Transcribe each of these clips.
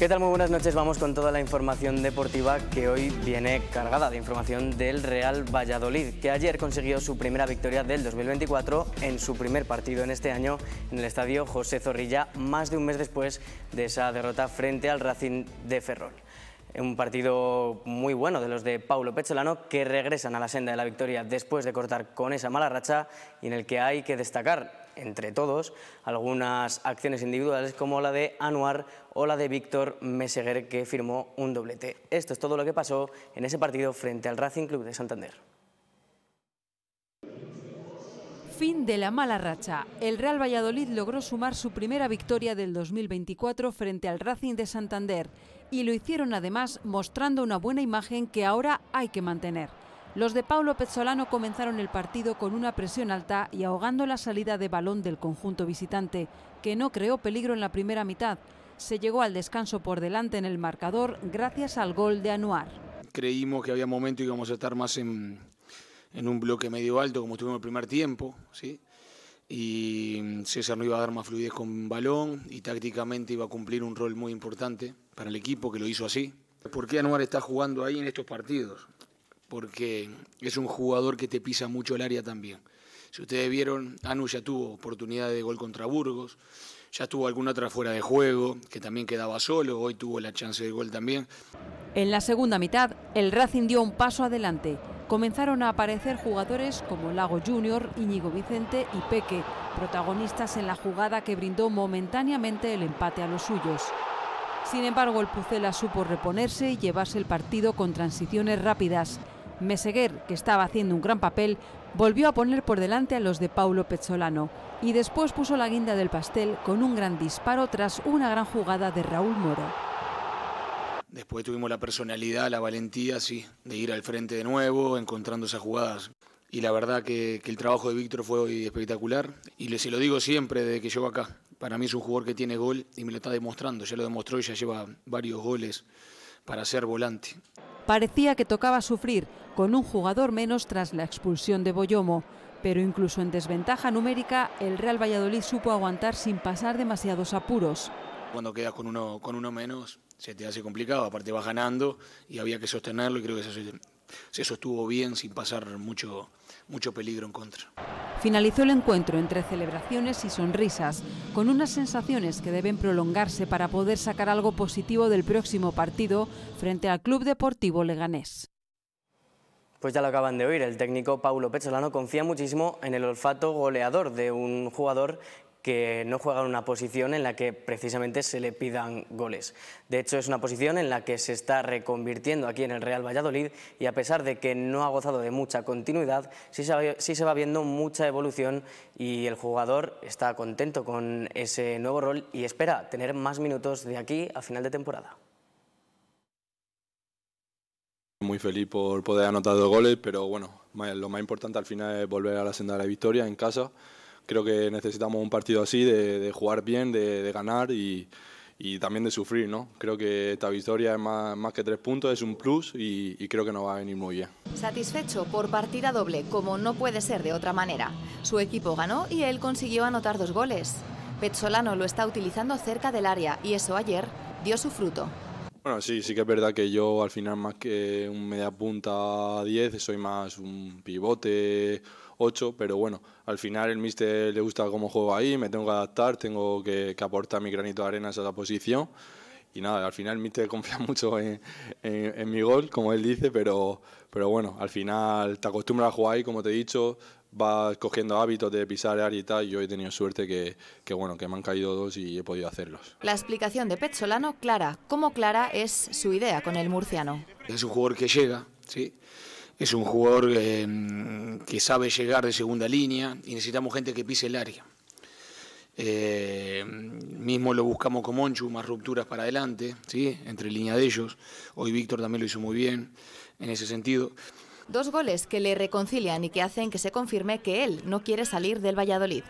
¿Qué tal? Muy buenas noches. Vamos con toda la información deportiva que hoy viene cargada de información del Real Valladolid, que ayer consiguió su primera victoria del 2024 en su primer partido en este año en el estadio José Zorrilla, más de un mes después de esa derrota frente al Racing de Ferrol. Un partido muy bueno de los de Paulo Pecholano que regresan a la senda de la victoria después de cortar con esa mala racha y en el que hay que destacar entre todos algunas acciones individuales como la de Anuar o la de Víctor Meseguer que firmó un doblete. Esto es todo lo que pasó en ese partido frente al Racing Club de Santander. Fin de la mala racha. El Real Valladolid logró sumar su primera victoria del 2024 frente al Racing de Santander y lo hicieron además mostrando una buena imagen que ahora hay que mantener. Los de Paulo Pezzolano comenzaron el partido con una presión alta y ahogando la salida de balón del conjunto visitante, que no creó peligro en la primera mitad. Se llegó al descanso por delante en el marcador gracias al gol de Anuar. Creímos que había momento y íbamos a estar más en, un bloque medio alto como estuvimos el primer tiempo, ¿sí? y César no iba a dar más fluidez con balón y tácticamente iba a cumplir un rol muy importante para el equipo que lo hizo así. ¿Por qué Anuar está jugando ahí en estos partidos? porque es un jugador que te pisa mucho el área también. Si ustedes vieron, Anu ya tuvo oportunidad de gol contra Burgos, ya tuvo alguna otra fuera de juego, que también quedaba solo, hoy tuvo la chance de gol también. En la segunda mitad, el Racing dio un paso adelante. Comenzaron a aparecer jugadores como Lago Junior, Íñigo Vicente y Peque, protagonistas en la jugada que brindó momentáneamente el empate a los suyos. Sin embargo, el Pucela supo reponerse y llevarse el partido con transiciones rápidas. Meseguer, que estaba haciendo un gran papel, volvió a poner por delante a los de Paulo Pezzolano y después puso la guinda del pastel con un gran disparo tras una gran jugada de Raúl Moro. Después tuvimos la personalidad, la valentía, sí, de ir al frente de nuevo, encontrando esas jugadas. Y la verdad que, el trabajo de Víctor fue espectacular. Y se lo digo siempre desde que llevo acá. Para mí es un jugador que tiene gol y me lo está demostrando. Ya lo demostró y ya lleva varios goles para ser volante. Parecía que tocaba sufrir con un jugador menos tras la expulsión de Boyomo, pero incluso en desventaja numérica el Real Valladolid supo aguantar sin pasar demasiados apuros. Cuando quedas con uno, con uno menos se te hace complicado, aparte vas ganando y había que sostenerlo y creo que eso se sostuvo bien sin pasar mucho, peligro en contra. Finalizó el encuentro entre celebraciones y sonrisas, con unas sensaciones que deben prolongarse para poder sacar algo positivo del próximo partido frente al Club Deportivo Leganés. Pues ya lo acaban de oír, el técnico Paulo Pezzolano confía muchísimo en el olfato goleador de un jugador que no juega en una posición en la que precisamente se le pidan goles. De hecho, es una posición en la que se está reconvirtiendo aquí en el Real Valladolid y a pesar de que no ha gozado de mucha continuidad, sí se va, viendo mucha evolución y el jugador está contento con ese nuevo rol y espera tener más minutos de aquí a final de temporada. Muy feliz por poder anotar dos goles, pero bueno, lo más importante al final es volver a la senda de la victoria en casa creo que necesitamos un partido así, de, jugar bien, de, ganar y, también de sufrir. ¿no? Creo que esta victoria es más, que tres puntos, es un plus y, creo que nos va a venir muy bien. Satisfecho por partida doble, como no puede ser de otra manera. Su equipo ganó y él consiguió anotar dos goles. Petzolano lo está utilizando cerca del área y eso ayer dio su fruto. Bueno, sí, sí que es verdad que yo al final más que un media punta 10, soy más un pivote 8, pero bueno, al final el míster le gusta cómo juego ahí, me tengo que adaptar, tengo que, aportar mi granito de arena a esa posición. Y nada, al final el míster confía mucho en, mi gol, como él dice, pero, pero bueno, al final te acostumbras a jugar ahí, como te he dicho, ...va cogiendo hábitos de pisar el área y tal, y yo he tenido suerte que, bueno, que me han caído dos y he podido hacerlos. La explicación de Solano, clara, ...cómo clara es su idea con el murciano. Es un jugador que llega, ¿sí? Es un jugador eh, que sabe llegar de segunda línea y necesitamos gente que pise el área. Eh, mismo lo buscamos con Monchu, más rupturas para adelante, ¿sí? entre línea de ellos. Hoy Víctor también lo hizo muy bien en ese sentido. Dos goles que le reconcilian y que hacen que se confirme que él no quiere salir del Valladolid.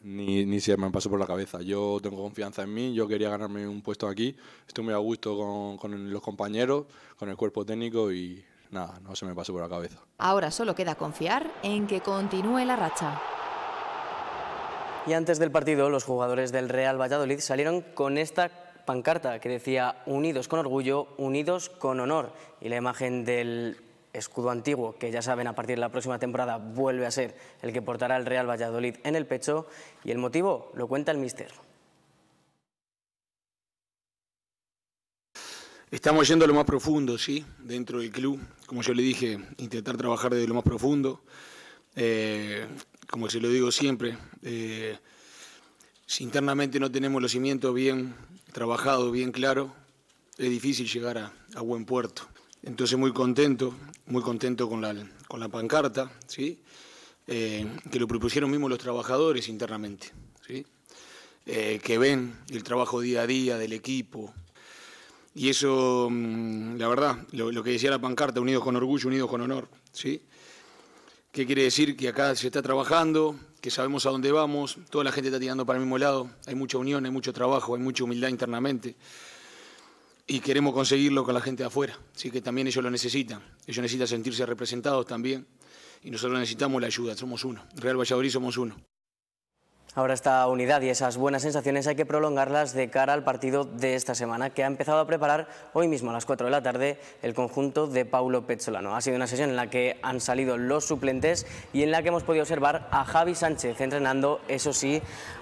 Ni, ni se me pasó por la cabeza. Yo tengo confianza en mí, yo quería ganarme un puesto aquí. Estoy muy a gusto con, con los compañeros, con el cuerpo técnico y nada, no se me pasó por la cabeza. Ahora solo queda confiar en que continúe la racha. Y antes del partido, los jugadores del Real Valladolid salieron con esta pancarta que decía Unidos con orgullo, unidos con honor. Y la imagen del escudo antiguo, que ya saben a partir de la próxima temporada vuelve a ser el que portará el Real Valladolid en el pecho. Y el motivo lo cuenta el mister. Estamos yendo a lo más profundo, sí, dentro del club. Como yo le dije, intentar trabajar desde lo más profundo. Eh, como se lo digo siempre, eh, si internamente no tenemos los cimientos bien trabajados, bien claros, es difícil llegar a buen puerto. Entonces muy contento, muy contento con la, con la pancarta, ¿sí? Eh, que lo propusieron mismos los trabajadores internamente, ¿sí? Eh, que ven el trabajo día a día del equipo. Y eso, mm, la verdad, lo, que decía la pancarta, unidos con orgullo, unidos con honor, ¿sí? ¿Qué quiere decir? Que acá se está trabajando, que sabemos a dónde vamos, toda la gente está tirando para el mismo lado, hay mucha unión, hay mucho trabajo, hay mucha humildad internamente y queremos conseguirlo con la gente de afuera. Así que también ellos lo necesitan. Ellos necesitan sentirse representados también. Y nosotros necesitamos la ayuda. Somos uno. Real Valladolid somos uno. Ahora esta unidad y esas buenas sensaciones hay que prolongarlas de cara al partido de esta semana que ha empezado a preparar hoy mismo a las 4 de la tarde el conjunto de Paulo Pezzolano. Ha sido una sesión en la que han salido los suplentes y en la que hemos podido observar a Javi Sánchez entrenando, eso sí,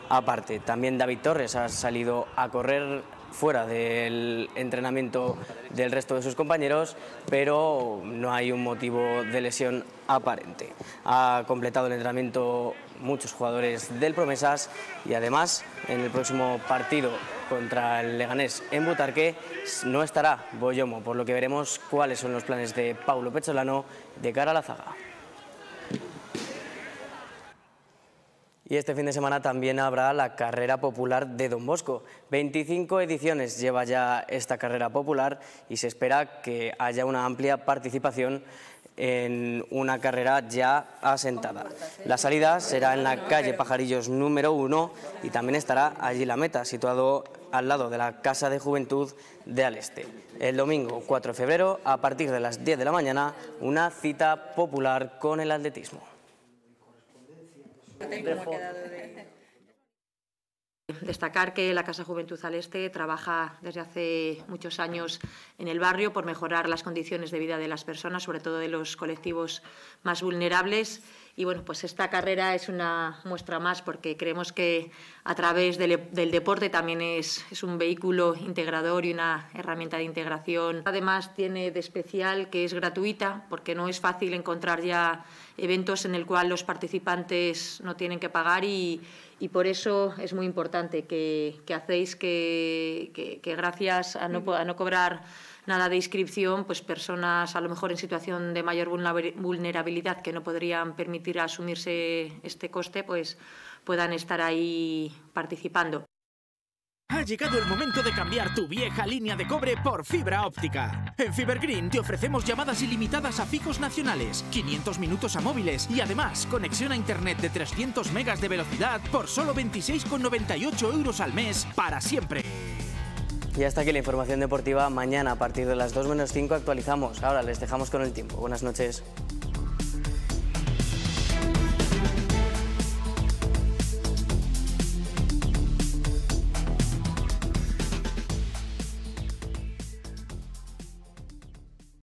aparte. También David Torres ha salido a correr fuera del entrenamiento del resto de sus compañeros, pero no hay un motivo de lesión aparente. Ha completado el entrenamiento muchos jugadores del Promesas y además en el próximo partido contra el Leganés en Butarque no estará Boyomo, por lo que veremos cuáles son los planes de Paulo Pecholano de cara a la zaga. Y este fin de semana también habrá la Carrera Popular de Don Bosco. 25 ediciones lleva ya esta Carrera Popular y se espera que haya una amplia participación en una carrera ya asentada. La salida será en la calle Pajarillos número 1 y también estará allí la meta, situado al lado de la Casa de Juventud de Aleste. El domingo 4 de febrero, a partir de las 10 de la mañana, una cita popular con el atletismo. Destacar que la Casa Juventud al Este trabaja desde hace muchos años en el barrio por mejorar las condiciones de vida de las personas, sobre todo de los colectivos más vulnerables. Y bueno, pues esta carrera es una muestra más porque creemos que a través del, e, deporte también es, un vehículo integrador y una herramienta de integración. Además tiene de especial que es gratuita porque no es fácil encontrar ya eventos en el cual los participantes no tienen que pagar y, por eso es muy importante que, que hacéis que, gracias no, a no cobrar nada de inscripción, pues personas a lo mejor en situación de mayor vulnerabilidad que no podrían permitir asumirse este coste, pues puedan estar ahí participando. Ha llegado el momento de cambiar tu vieja línea de cobre por fibra óptica. En Fibergreen te ofrecemos llamadas ilimitadas a picos nacionales, 500 minutos a móviles y además conexión a internet de 300 megas de velocidad por solo 26,98 euros al mes para siempre. Y hasta aquí la información deportiva. Mañana a partir de las 2 menos 5 actualizamos. Ahora les dejamos con el tiempo. Buenas noches.